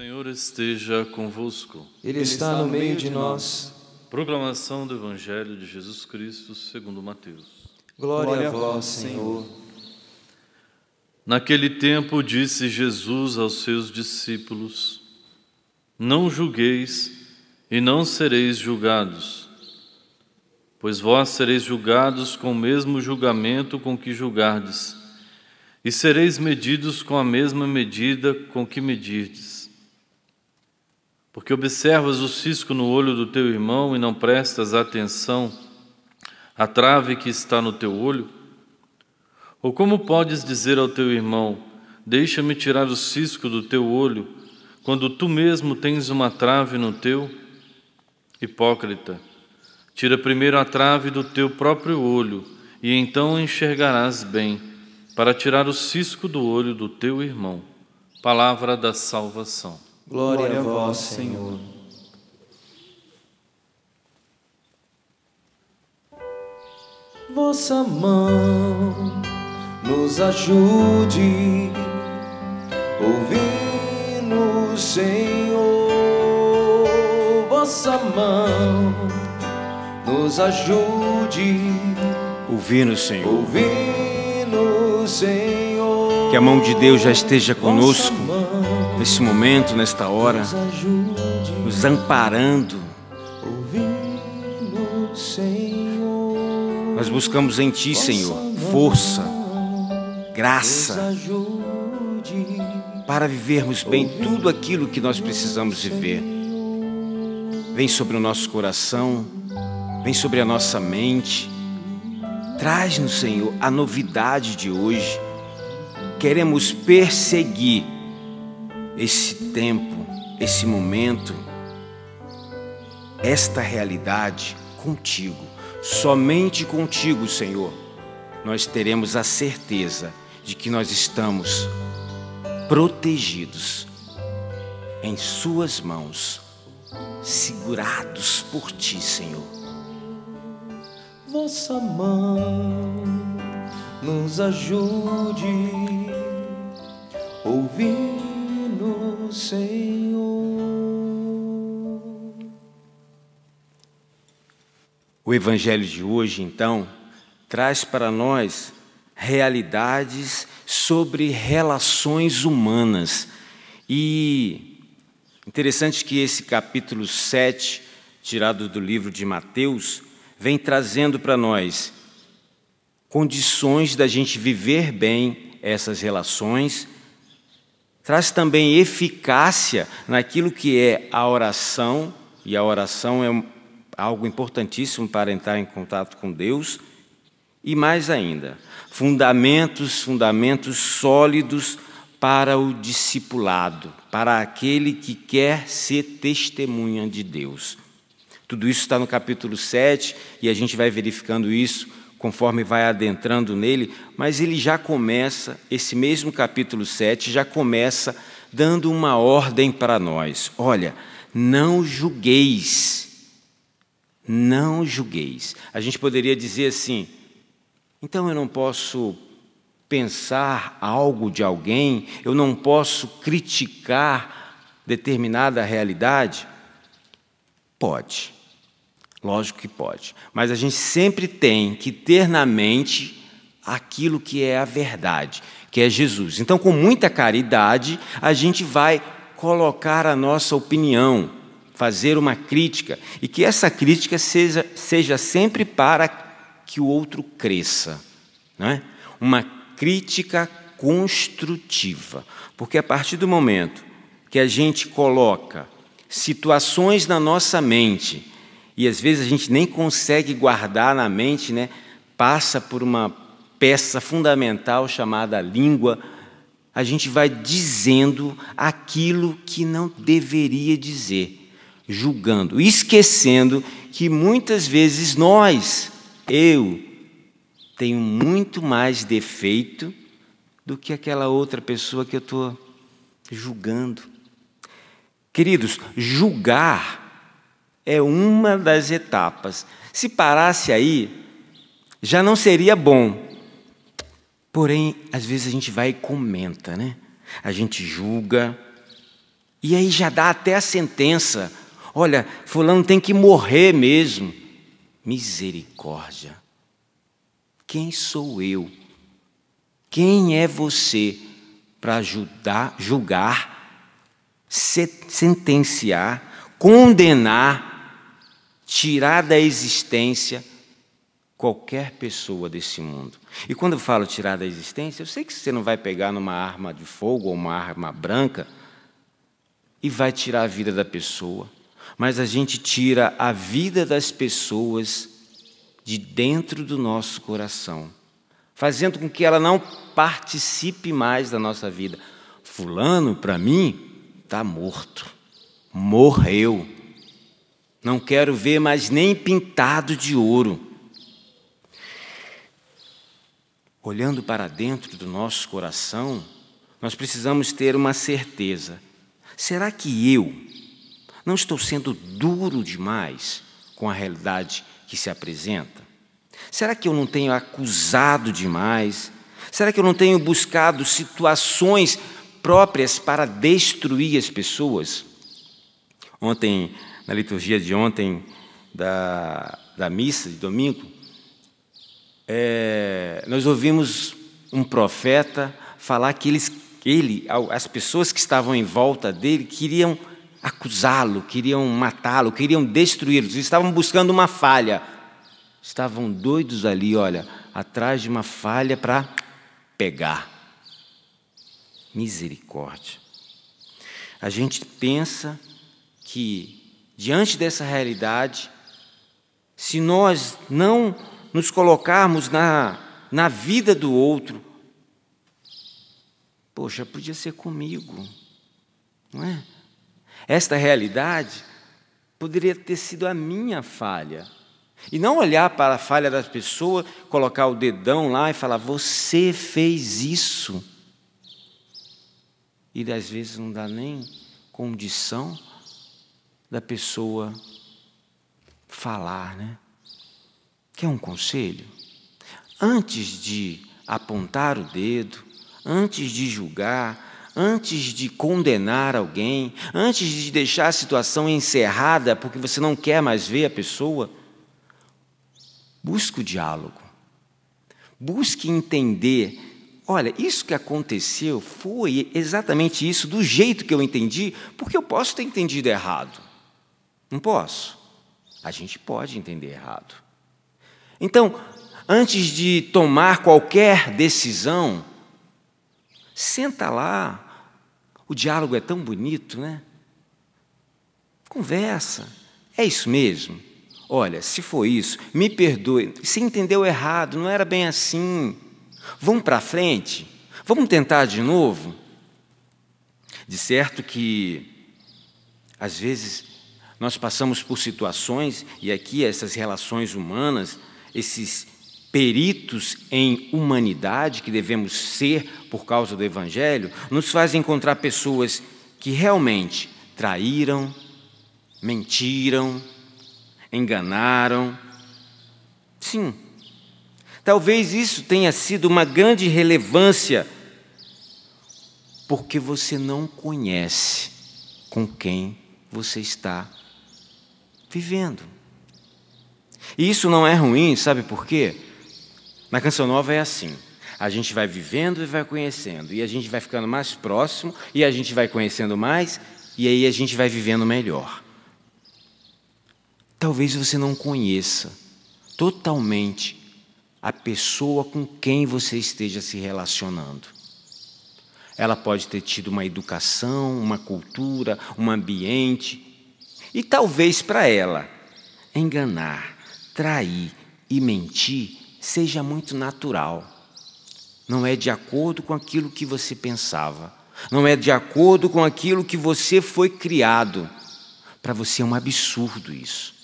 Senhor esteja convosco. Ele está no meio de nós. Proclamação do Evangelho de Jesus Cristo segundo Mateus. Glória a vós, Senhor. Naquele tempo disse Jesus aos seus discípulos: Não julgueis e não sereis julgados, pois vós sereis julgados com o mesmo julgamento com que julgardes, e sereis medidos com a mesma medida com que medirdes porque observas o cisco no olho do teu irmão e não prestas atenção à trave que está no teu olho? Ou como podes dizer ao teu irmão: Deixa-me tirar o cisco do teu olho, quando tu mesmo tens uma trave no teu? Hipócrita, tira primeiro a trave do teu próprio olho, e então enxergarás bem, para tirar o cisco do olho do teu irmão. Palavra da salvação. Glória a vós, Senhor. Vossa mão nos ajude, ouvindo, Senhor. Vossa mão nos ajude, ouvindo, Senhor. Ouvindo que a mão de Deus já esteja conosco nesse momento, nesta hora, nos amparando. Nós buscamos em Ti, Senhor, força, graça, para vivermos bem tudo aquilo que nós precisamos viver. Vem sobre o nosso coração, vem sobre a nossa mente. Traz-nos, Senhor, a novidade de hoje queremos perseguir esse tempo, esse momento, esta realidade contigo, somente contigo, Senhor, nós teremos a certeza de que nós estamos protegidos em Suas mãos, segurados por Ti, Senhor. Vossa mão nos ajude Ouvindo no Senhor. O Evangelho de hoje, então, traz para nós realidades sobre relações humanas. E interessante que esse capítulo 7, tirado do livro de Mateus, vem trazendo para nós condições da gente viver bem essas relações Traz também eficácia naquilo que é a oração, e a oração é algo importantíssimo para entrar em contato com Deus. E mais ainda, fundamentos, fundamentos sólidos para o discipulado, para aquele que quer ser testemunha de Deus. Tudo isso está no capítulo 7 e a gente vai verificando isso conforme vai adentrando nele, mas ele já começa, esse mesmo capítulo 7, já começa dando uma ordem para nós: olha, não julgueis, não julgueis. A gente poderia dizer assim, então eu não posso pensar algo de alguém, eu não posso criticar determinada realidade? Pode. Lógico que pode. Mas a gente sempre tem que ter na mente aquilo que é a verdade, que é Jesus. Então, com muita caridade, a gente vai colocar a nossa opinião, fazer uma crítica, e que essa crítica seja, seja sempre para que o outro cresça. Não é? Uma crítica construtiva. Porque a partir do momento que a gente coloca situações na nossa mente e às vezes a gente nem consegue guardar na mente, né? passa por uma peça fundamental chamada língua, a gente vai dizendo aquilo que não deveria dizer, julgando, esquecendo que muitas vezes nós, eu, tenho muito mais defeito do que aquela outra pessoa que eu estou julgando. Queridos, julgar é uma das etapas. Se parasse aí, já não seria bom. Porém, às vezes a gente vai e comenta, né? A gente julga. E aí já dá até a sentença. Olha, fulano tem que morrer mesmo. Misericórdia. Quem sou eu? Quem é você para ajudar, julgar, sentenciar, condenar tirar da existência qualquer pessoa desse mundo. E quando eu falo tirar da existência, eu sei que você não vai pegar numa arma de fogo ou uma arma branca e vai tirar a vida da pessoa, mas a gente tira a vida das pessoas de dentro do nosso coração, fazendo com que ela não participe mais da nossa vida. Fulano, para mim, está morto, morreu. Não quero ver mais nem pintado de ouro. Olhando para dentro do nosso coração, nós precisamos ter uma certeza: será que eu não estou sendo duro demais com a realidade que se apresenta? Será que eu não tenho acusado demais? Será que eu não tenho buscado situações próprias para destruir as pessoas? Ontem na liturgia de ontem da, da missa de domingo, é, nós ouvimos um profeta falar que eles, ele, as pessoas que estavam em volta dele queriam acusá-lo, queriam matá-lo, queriam destruí-lo, estavam buscando uma falha. Estavam doidos ali, olha, atrás de uma falha para pegar. Misericórdia. A gente pensa que Diante dessa realidade, se nós não nos colocarmos na, na vida do outro, poxa, podia ser comigo, não é? Esta realidade poderia ter sido a minha falha. E não olhar para a falha da pessoa, colocar o dedão lá e falar: você fez isso. E às vezes não dá nem condição da pessoa falar, né? Quer um conselho? Antes de apontar o dedo, antes de julgar, antes de condenar alguém, antes de deixar a situação encerrada porque você não quer mais ver a pessoa, busque o diálogo. Busque entender. Olha, isso que aconteceu foi exatamente isso, do jeito que eu entendi, porque eu posso ter entendido errado. Não posso. A gente pode entender errado. Então, antes de tomar qualquer decisão, senta lá. O diálogo é tão bonito, né? Conversa. É isso mesmo. Olha, se foi isso, me perdoe. Você entendeu errado, não era bem assim. Vamos para frente? Vamos tentar de novo? De certo que, às vezes, nós passamos por situações, e aqui essas relações humanas, esses peritos em humanidade que devemos ser por causa do Evangelho, nos fazem encontrar pessoas que realmente traíram, mentiram, enganaram. Sim, talvez isso tenha sido uma grande relevância, porque você não conhece com quem você está vivendo. E isso não é ruim, sabe por quê? Na Canção Nova é assim. A gente vai vivendo e vai conhecendo, e a gente vai ficando mais próximo, e a gente vai conhecendo mais, e aí a gente vai vivendo melhor. Talvez você não conheça totalmente a pessoa com quem você esteja se relacionando. Ela pode ter tido uma educação, uma cultura, um ambiente e talvez para ela, enganar, trair e mentir seja muito natural. Não é de acordo com aquilo que você pensava. Não é de acordo com aquilo que você foi criado. Para você é um absurdo isso.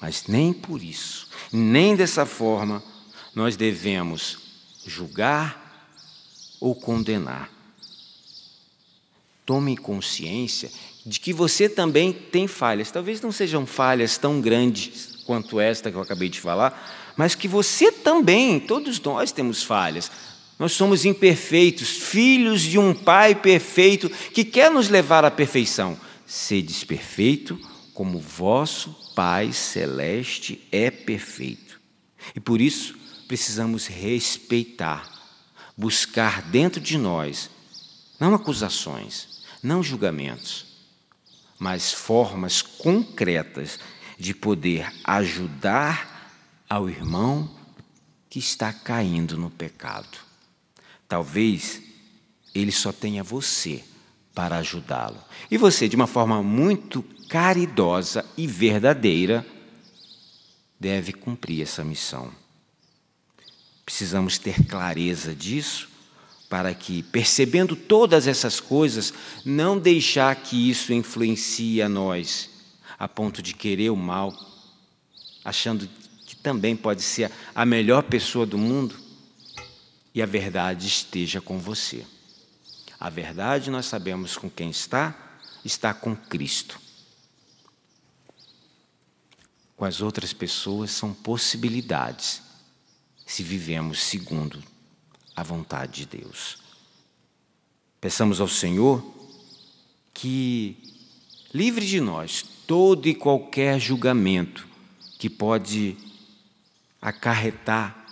Mas nem por isso, nem dessa forma, nós devemos julgar ou condenar. Tome consciência de que você também tem falhas. Talvez não sejam falhas tão grandes quanto esta que eu acabei de falar, mas que você também, todos nós temos falhas. Nós somos imperfeitos, filhos de um Pai perfeito que quer nos levar à perfeição. Sedes perfeito como vosso Pai celeste é perfeito. E por isso precisamos respeitar, buscar dentro de nós não acusações, não julgamentos, mas formas concretas de poder ajudar ao irmão que está caindo no pecado. Talvez ele só tenha você para ajudá-lo. E você, de uma forma muito caridosa e verdadeira, deve cumprir essa missão. Precisamos ter clareza disso para que, percebendo todas essas coisas, não deixar que isso influencie a nós, a ponto de querer o mal, achando que também pode ser a melhor pessoa do mundo, e a verdade esteja com você. A verdade nós sabemos com quem está, está com Cristo. Com as outras pessoas são possibilidades, se vivemos segundo à vontade de Deus. Peçamos ao Senhor que livre de nós todo e qualquer julgamento que pode acarretar,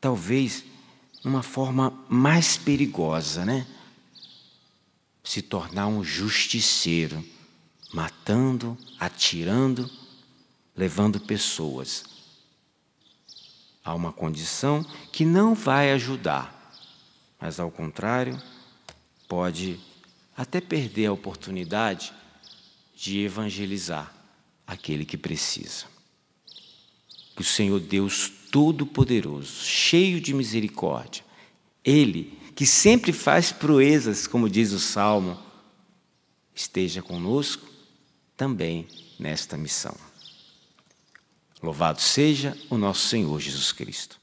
talvez, uma forma mais perigosa, né? Se tornar um justiceiro, matando, atirando, levando pessoas Há uma condição que não vai ajudar, mas, ao contrário, pode até perder a oportunidade de evangelizar aquele que precisa. Que o Senhor Deus Todo-Poderoso, cheio de misericórdia, Ele que sempre faz proezas, como diz o Salmo, esteja conosco também nesta missão. Louvado seja o nosso Senhor Jesus Cristo.